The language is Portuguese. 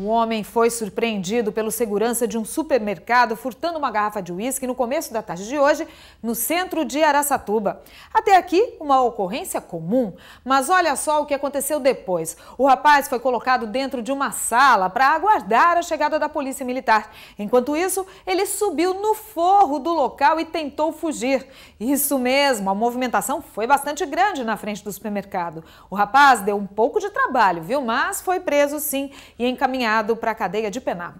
Um homem foi surpreendido pelo segurança de um supermercado furtando uma garrafa de uísque no começo da tarde de hoje, no centro de Araçatuba. Até aqui, uma ocorrência comum. Mas olha só o que aconteceu depois. O rapaz foi colocado dentro de uma sala para aguardar a chegada da polícia militar. Enquanto isso, ele subiu no forro do local e tentou fugir. Isso mesmo, a movimentação foi bastante grande na frente do supermercado. O rapaz deu um pouco de trabalho, viu? Mas foi preso sim e encaminhado encaminhado para a cadeia de Penápolis.